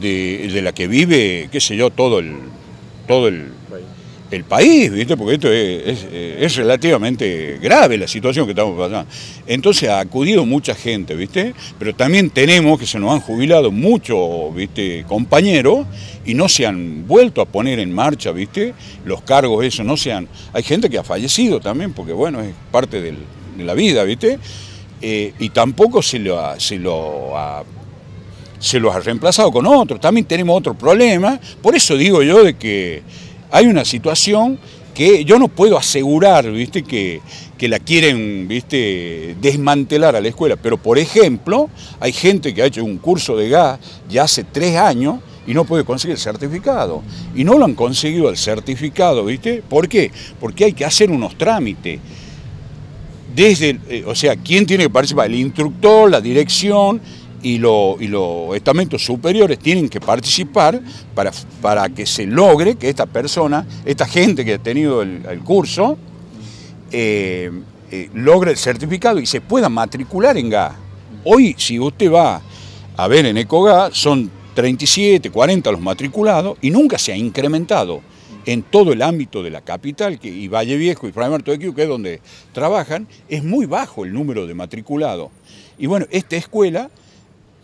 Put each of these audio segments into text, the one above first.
de, la que vive, qué sé yo, todo el, todo el, país, ¿viste? porque esto es, relativamente grave la situación que estamos pasando. Entonces ha acudido mucha gente, ¿viste? Pero también tenemos que se nos han jubilado muchos ¿viste? compañeros y no se han vuelto a poner en marcha, ¿viste? Los cargos, eso, no se han... Hay gente que ha fallecido también, porque bueno, es parte de la vida, ¿viste? Eh, y tampoco se lo se lo ha se los ha reemplazado con otros, también tenemos otro problema, por eso digo yo de que hay una situación que yo no puedo asegurar, ¿viste? Que, que la quieren, ¿viste? desmantelar a la escuela, pero por ejemplo, hay gente que ha hecho un curso de gas ya hace tres años y no puede conseguir el certificado. Y no lo han conseguido el certificado, ¿viste? ¿Por qué? Porque hay que hacer unos trámites. Desde, eh, o sea, ¿quién tiene que participar? El instructor, la dirección, y, los estamentos superiores tienen que participar para, para, que se logre que esta persona, esta gente que ha tenido el, curso, eh, eh, logre el certificado y se pueda matricular en GA. Hoy, si usted va a ver en ECOGA, son 37, 40 los matriculados y nunca se ha incrementado en todo el ámbito de la capital, y Valle Viejo y Fray Q, que es donde trabajan, es muy bajo el número de matriculados. Y bueno, esta escuela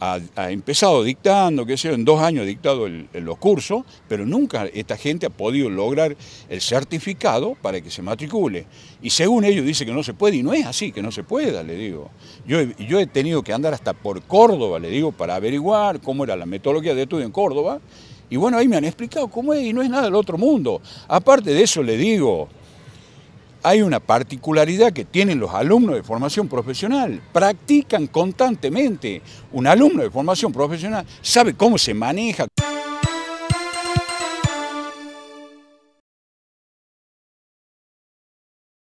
ha, empezado dictando, qué sé yo, en dos años ha dictado los cursos, pero nunca esta gente ha podido lograr el certificado para que se matricule. Y según ellos dice que no se puede, y no es así, que no se pueda, le digo. yo he tenido que andar hasta por Córdoba, le digo, para averiguar cómo era la metodología de estudio en Córdoba, y bueno, ahí me han explicado cómo es y no es nada del otro mundo. Aparte de eso, le digo, hay una particularidad que tienen los alumnos de formación profesional. Practican constantemente. Un alumno de formación profesional sabe cómo se maneja.